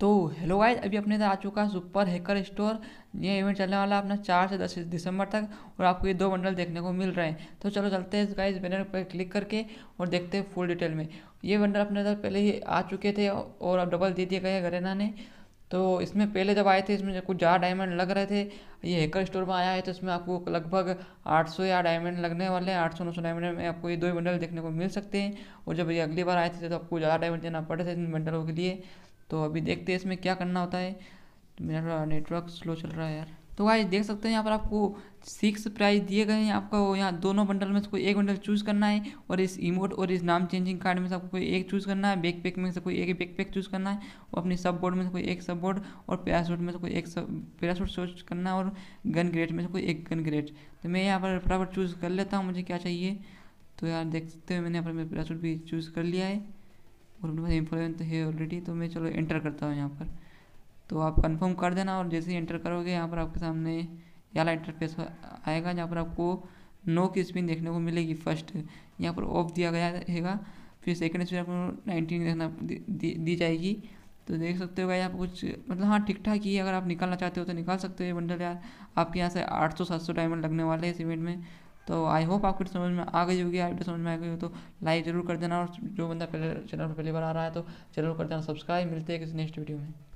तो hello guys अभी अपने इधर आ चुका है सुपर हैकर स्टोर ये इवेंट चलने वाला है अपना चार से दस दिसंबर तक और आपको ये दो बंडल देखने को मिल रहे हैं तो चलो चलते हैं गाइज बैनर पर क्लिक करके और देखते हैं फुल डिटेल में ये बंडल अपने इधर पहले ही आ चुके थे और अब डबल दे दिए गए गरेना ने तो इसमें पहले जब आए थे इसमें कुछ ज़्यादा डायमंड लग रहे थे ये हैकर स्टोर में आया है तो इसमें आपको लगभग 800 या डायमंड लगने वाले हैं 800 900 डायमंड में आपको ये दो ही बंडल देखने को मिल सकते हैं और जब ये अगली बार आए थे तो आपको ज़्यादा डायमंड देना पड़े थे इन बंडलों के लिए तो अभी देखते हैं इसमें क्या करना होता है तो मेरा थोड़ा नेटवर्क स्लो चल रहा है यार तो भाई देख सकते हैं यहाँ पर आपको सिक्स प्राइस दिए गए हैं आपको यहाँ दोनों बंडल में से कोई एक बंडल चूज़ करना है और इस इमोट और इस नाम चेंजिंग कार्ड में से आपको कोई एक चूज़ करना है बैक पैक में से कोई एक बैक पैक चूज़ करना है और अपनी सब बोर्ड में से कोई एक सब बोर्ड और पैरासूट में से कोई एक सब पैरासूट चूज करना है और गन ग्रेड में से कोई एक गन ग्रेड तो मैं यहाँ पर फटाफट चूज़ कर लेता हूँ मुझे क्या चाहिए तो यार देख सकते हो मैंने यहाँ पर पैरासूट भी चूज़ कर लिया है और अपने पास तो है ऑलरेडी तो मैं चलो एंटर करता हूँ यहाँ पर तो आप कंफर्म कर देना और जैसे ही एंटर करोगे यहाँ पर आपके सामने याला इंटरफेस आएगा जहाँ पर आपको नो की स्पिन देखने को मिलेगी फर्स्ट यहाँ पर ऑफ दिया गया रहेगा फिर सेकेंड स्पिन आपको नाइनटीन देखना दी, जाएगी तो देख सकते हो भाई आप कुछ मतलब हाँ ठीक ठाक ही अगर आप निकालना चाहते हो तो निकाल सकते हो ये बंडल यार आपके यहाँ से 800-700 डायमंड लगने वाले हैं इस इवेंट में तो आई होप आपको समझ में आ गई होगी आइडियो समझ में आ गई हो तो लाइक ज़रूर कर देना और जो बंदा पहले चैनल पर पहली बार आ रहा है तो चैनल कर देना सब्सक्राइब मिलते हैं किसी नेक्स्ट वीडियो में